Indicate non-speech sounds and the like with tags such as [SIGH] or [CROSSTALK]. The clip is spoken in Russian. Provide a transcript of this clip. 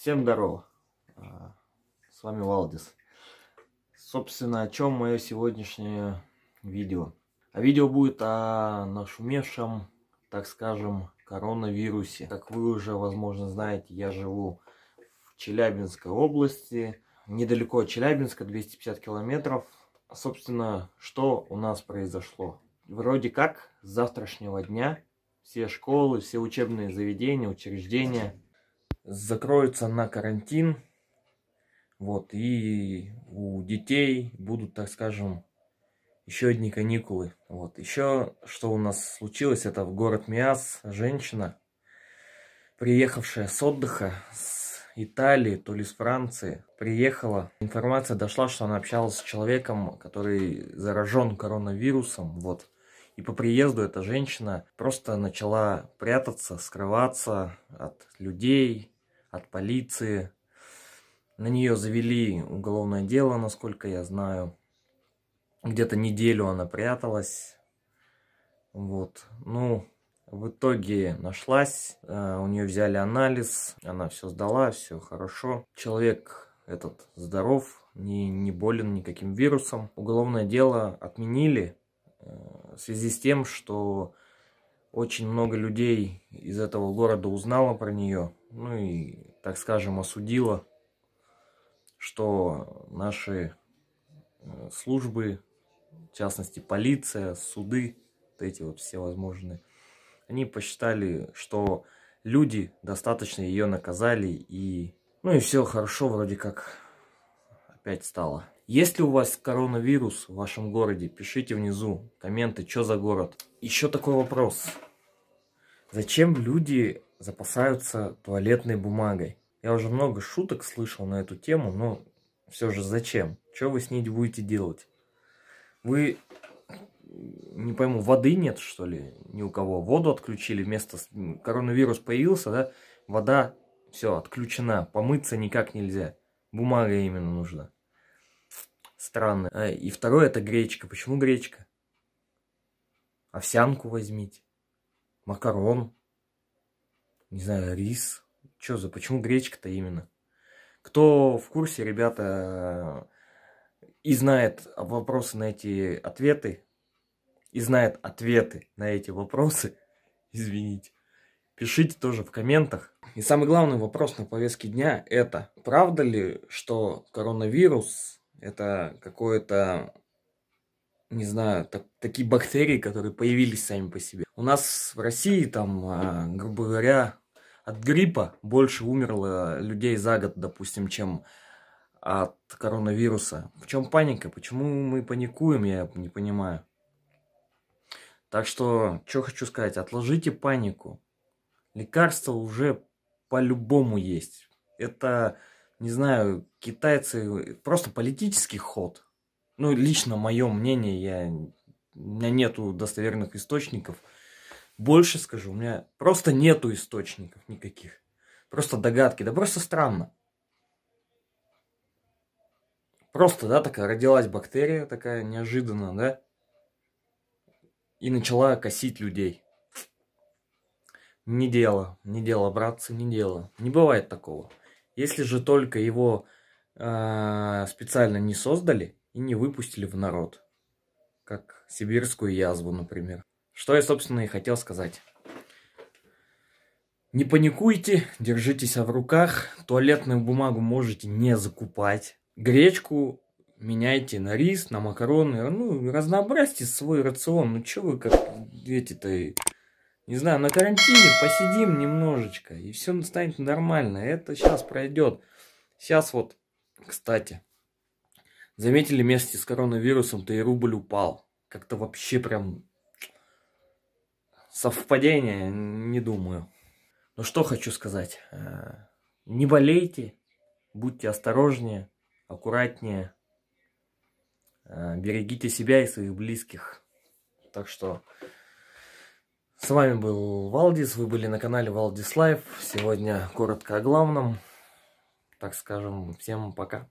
Всем здорово! А, с вами Валдис. Собственно, о чем мое сегодняшнее видео. А видео будет о нашумевшем, так скажем, коронавирусе. Как вы уже, возможно, знаете, я живу в Челябинской области, недалеко от Челябинска, 250 километров. Собственно, что у нас произошло? Вроде как с завтрашнего дня все школы, все учебные заведения, учреждения – закроются на карантин. Вот, и у детей будут, так скажем, еще одни каникулы. Вот, еще что у нас случилось, это в город Миас женщина, приехавшая с отдыха, с Италии, то ли с Франции, приехала. Информация дошла, что она общалась с человеком, который заражен коронавирусом, вот. И по приезду эта женщина просто начала прятаться, скрываться от людей, от полиции. На нее завели уголовное дело, насколько я знаю. Где-то неделю она пряталась. Вот. Ну, в итоге нашлась, э, у нее взяли анализ, она все сдала, все хорошо. Человек этот здоров, не, не болен никаким вирусом. Уголовное дело отменили, в связи с тем, что очень много людей из этого города узнало про нее, ну и, так скажем, осудило, что наши э, службы, в частности полиция, суды, вот эти вот все возможные, они посчитали, что люди достаточно ее наказали и, ну и все хорошо вроде как опять стало. Если у вас коронавирус в вашем городе, пишите внизу комменты, что за город. Еще такой вопрос. Зачем люди запасаются туалетной бумагой? Я уже много шуток слышал на эту тему, но все же зачем? Что вы с ней будете делать? Вы, не пойму, воды нет, что ли, ни у кого? Воду отключили вместо... Коронавирус появился, да? Вода, все, отключена. Помыться никак нельзя. Бумага именно нужна странно. А, и второе это гречка. Почему гречка? Овсянку возьмите. Макарон. Не знаю, рис. Чё за, почему гречка-то именно? Кто в курсе, ребята, и знает вопросы на эти ответы, и знает ответы на эти вопросы, [LAUGHS] извините, пишите тоже в комментах. И самый главный вопрос на повестке дня это, правда ли, что коронавирус это какое-то, не знаю, так, такие бактерии, которые появились сами по себе. У нас в России там, а, грубо говоря, от гриппа больше умерло людей за год, допустим, чем от коронавируса. В чем паника? Почему мы паникуем, я не понимаю. Так что, что хочу сказать, отложите панику. Лекарства уже по-любому есть. Это не знаю, китайцы, просто политический ход. Ну, лично мое мнение, я, у меня нету достоверных источников. Больше скажу, у меня просто нету источников никаких. Просто догадки, да просто странно. Просто, да, такая родилась бактерия, такая неожиданно, да, и начала косить людей. Не дело, не дело, братцы, не дело. Не бывает такого. Если же только его э, специально не создали и не выпустили в народ, как сибирскую язву, например. Что я, собственно, и хотел сказать. Не паникуйте, держитесь в руках, туалетную бумагу можете не закупать. Гречку меняйте на рис, на макароны, ну, разнообразьте свой рацион. Ну, чего вы как эти-то не знаю, на карантине посидим немножечко, и все станет нормально. Это сейчас пройдет. Сейчас вот, кстати, заметили вместе с коронавирусом-то и рубль упал. Как-то вообще прям совпадение, не думаю. Но что хочу сказать. Э, не болейте, будьте осторожнее, аккуратнее, э, берегите себя и своих близких. Так что с вами был Валдис, вы были на канале Валдис Лайф. Сегодня коротко о главном. Так скажем, всем пока.